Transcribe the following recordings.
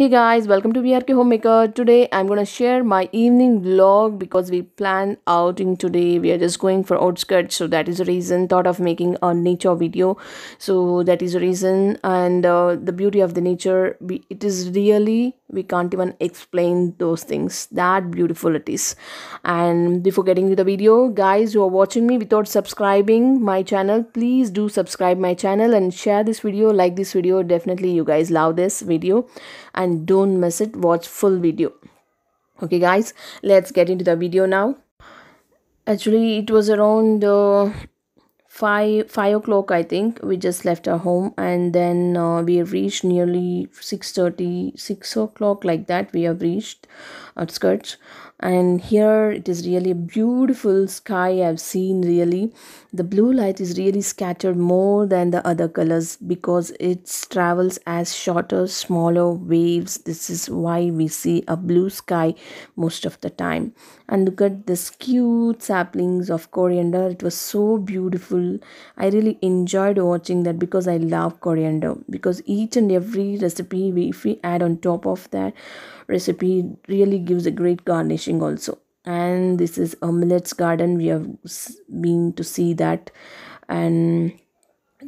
hey guys welcome to vrk homemaker today i'm gonna share my evening vlog because we plan outing today we are just going for outskirts so that is the reason thought of making a nature video so that is the reason and uh, the beauty of the nature it is really we can't even explain those things that beautiful it is and before getting to the video guys who are watching me without subscribing my channel please do subscribe my channel and share this video like this video definitely you guys love this video and don't miss it watch full video okay guys let's get into the video now actually it was around uh, five five o'clock i think we just left our home and then uh, we reached nearly 6 30 6 o'clock like that we have reached outskirts and here it is really a beautiful sky i've seen really the blue light is really scattered more than the other colors because it travels as shorter smaller waves this is why we see a blue sky most of the time and look at this cute saplings of coriander it was so beautiful i really enjoyed watching that because i love coriander because each and every recipe we, if we add on top of that recipe really gives a great garnish also and this is a millets garden we have been to see that and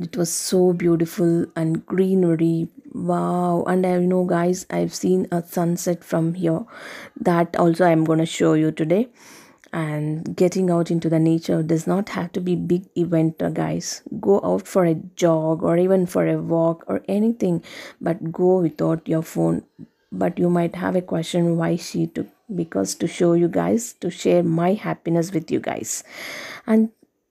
it was so beautiful and greenery wow and i you know guys i've seen a sunset from here that also i'm gonna show you today and getting out into the nature does not have to be big event uh, guys go out for a jog or even for a walk or anything but go without your phone but you might have a question why she took because to show you guys, to share my happiness with you guys. And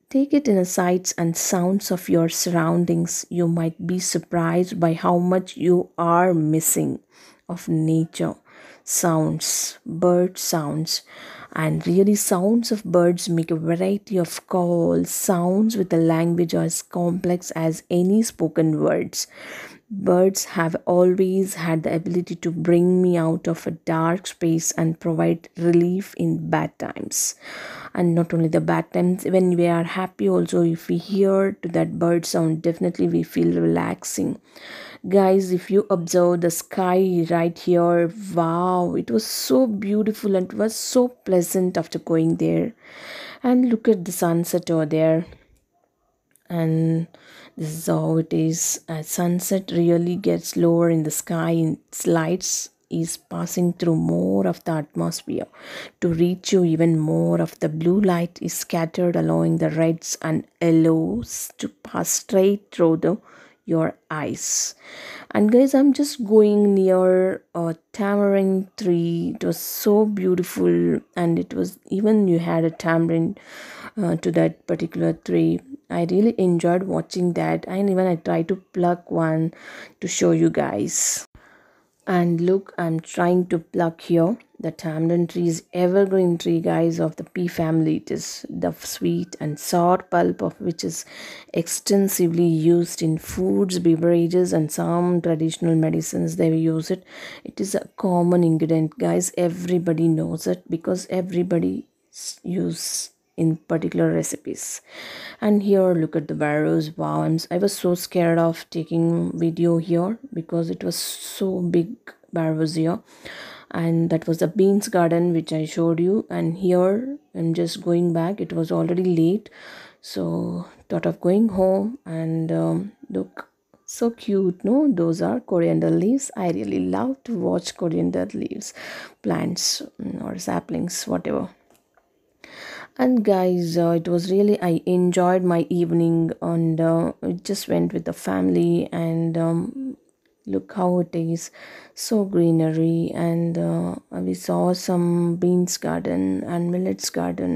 take it in the sights and sounds of your surroundings. You might be surprised by how much you are missing of nature sounds, bird sounds, and really sounds of birds make a variety of calls, sounds with a language as complex as any spoken words. Birds have always had the ability to bring me out of a dark space and provide relief in bad times. And not only the bad times, when we are happy, also if we hear to that bird sound, definitely we feel relaxing. Guys, if you observe the sky right here, wow, it was so beautiful and was so pleasant after going there. And look at the sunset over there and this is how it is. As sunset really gets lower in the sky its slides is passing through more of the atmosphere. To reach you, even more of the blue light is scattered, allowing the reds and yellows to pass straight through the, your eyes. And guys, I'm just going near a uh, tamarind tree. It was so beautiful, and it was even you had a tamarind uh, to that particular tree. I really enjoyed watching that and even I tried to pluck one to show you guys. And look, I'm trying to pluck here. The tamarind tree is evergreen tree guys of the pea family. It is the sweet and sour pulp of which is extensively used in foods, beverages and some traditional medicines they use it. It is a common ingredient guys. Everybody knows it because everybody use in particular recipes and here look at the barrels. wow I'm, i was so scared of taking video here because it was so big barrels here and that was the beans garden which i showed you and here i'm just going back it was already late so thought of going home and um, look so cute no those are coriander leaves i really love to watch coriander leaves plants mm, or saplings whatever and guys uh, it was really i enjoyed my evening and uh, it just went with the family and um, look how it is so greenery and uh, we saw some beans garden and millets garden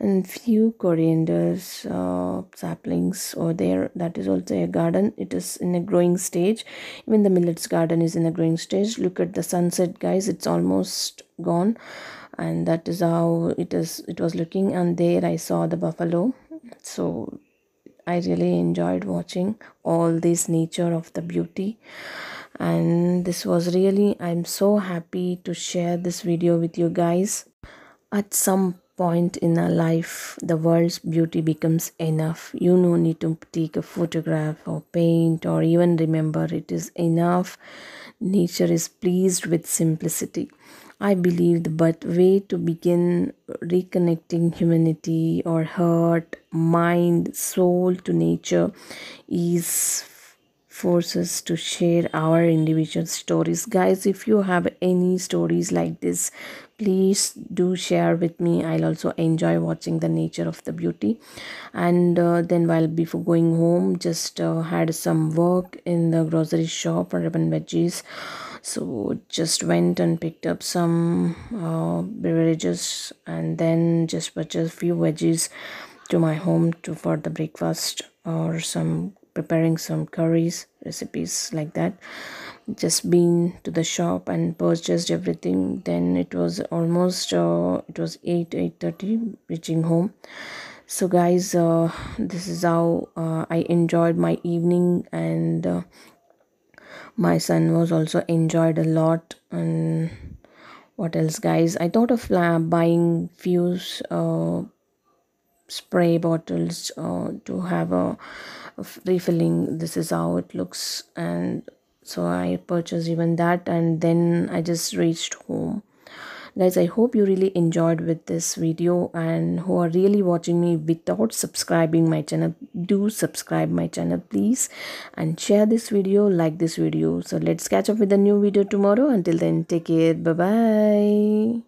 and few corianders uh, saplings over there that is also a garden it is in a growing stage even the millets garden is in a growing stage look at the sunset guys it's almost gone and that is how it is it was looking and there i saw the buffalo so I really enjoyed watching all this nature of the beauty and this was really I'm so happy to share this video with you guys at some point in our life the world's beauty becomes enough you no need to take a photograph or paint or even remember it is enough Nature is pleased with simplicity. I believe the but way to begin reconnecting humanity or heart, mind, soul to nature is forces to share our individual stories guys if you have any stories like this please do share with me i'll also enjoy watching the nature of the beauty and uh, then while before going home just uh, had some work in the grocery shop and even veggies so just went and picked up some uh, beverages and then just purchased few veggies to my home to for the breakfast or some preparing some curries recipes like that just been to the shop and purchased everything then it was almost uh, it was 8 8.30 reaching home so guys uh, this is how uh, i enjoyed my evening and uh, my son was also enjoyed a lot and what else guys i thought of uh, buying few uh, spray bottles uh, to have a refilling this is how it looks and so i purchased even that and then i just reached home guys i hope you really enjoyed with this video and who are really watching me without subscribing my channel do subscribe my channel please and share this video like this video so let's catch up with a new video tomorrow until then take care bye bye